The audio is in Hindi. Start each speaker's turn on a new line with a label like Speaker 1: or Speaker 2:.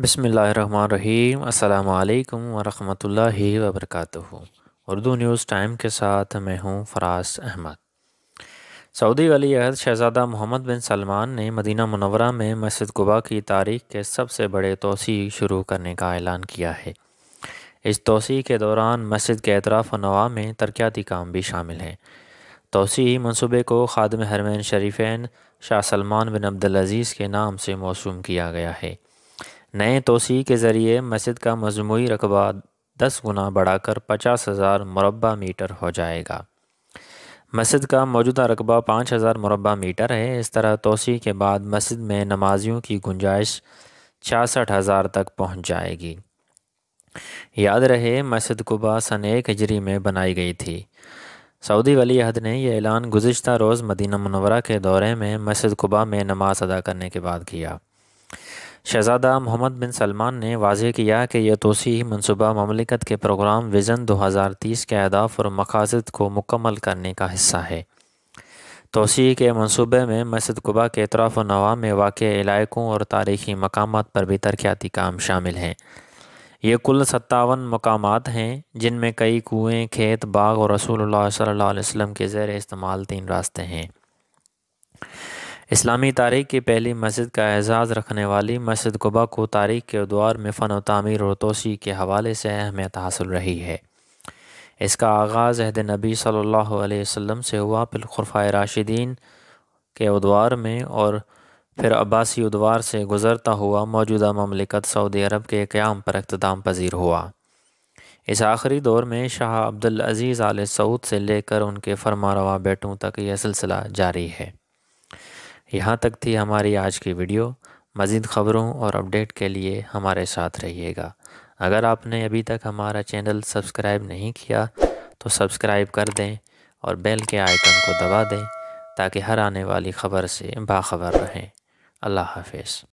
Speaker 1: बसमीम् अल्लाम वरहमतुल्लाह वबरकत उर्दू न्यूज़ टाइम के साथ मैं हूं फराज अहमद सऊदी वली अहद शहज़ादा मोहम्मद बिन सलमान ने मदीना मनवरा में मस्जिद कुबा की तारीख के सबसे बड़े तोसी शुरू करने का ऐलान किया है इस तोसी के दौरान मस्जिद के अतराफ़ नवा में तरक्याती काम भी शामिल है तोसी मनसूबे को खादम हरमैन शरीफ़ैन शाह सलमान बिन अब्दुल अज़ीज़ के नाम से मौसू किया गया है नए तोसी के ज़रिए मस्जिद का मजमू रकबा दस गुना बढ़ाकर पचास हज़ार मुरबा मीटर हो जाएगा मस्जिद का मौजूदा रकबा पाँच हज़ार मुरबा मीटर है इस तरह तोसी के बाद मस्जिद में नमाजियों की गुंजाइश छियासठ हज़ार तक पहुँच जाएगी याद रहे मस्जिद कुबा सन एक हजरी में बनाई गई थी सऊदी वली अहद ने यह ऐलान गुज्त रोज़ मदीना मनवरा के दौरे में मस्जिद कुबा में नमाज़ अदा करने के बाद किया शहज़ादा मोहम्मद बिन सलमान ने वाज़ किया कि यह तोसी मनसूबा ममलिकत के प्रोग्राम विज़न 2030 के अहदाफ और मकासद को मुकम्मल करने का हिस्सा है तोसी के मनसूबे में मस्जिद कुबा के अतराफ़ नवा में वाक़ इलाकों और तारीखी मकाम पर भी तरक्याती काम शामिल हैं ये कुल सत्तावन मकाम हैं जिनमें कई कुएँ खेत बाग और रसूल सल्ला वसम के ज़ैर इस्तेमाल तीन रास्ते हैं इस्लामी तारीख की पहली मस्जिद का एजाज़ रखने वाली मस्जिद कुबा को तारीख के दौर में फ़न तमीर और तोसी के हवाले से अहमियत हासिल रही है इसका आगाज़ अहद नबी सल्लल्लाहु अलैहि वसल्लम से हुआ फिर खुरफा राशिदीन के उद्वार में और फिर अब्बासी उद्वार से गुज़रता हुआ मौजूदा ममलिकत सऊदी अरब के क़्याम पर अख्ताम पजीर हुआ इस आखिरी दौर में शाह अब्दुल अज़ीज़ आल सऊद से लेकर उनके फरमा रवा बेटों तक यह सिलसिला जारी है यहाँ तक थी हमारी आज की वीडियो मज़ीद ख़बरों और अपडेट के लिए हमारे साथ रहिएगा अगर आपने अभी तक हमारा चैनल सब्सक्राइब नहीं किया तो सब्सक्राइब कर दें और बेल के आइकन को दबा दें ताकि हर आने वाली ख़बर से बाखबर रहें अल्लाह हाफिज़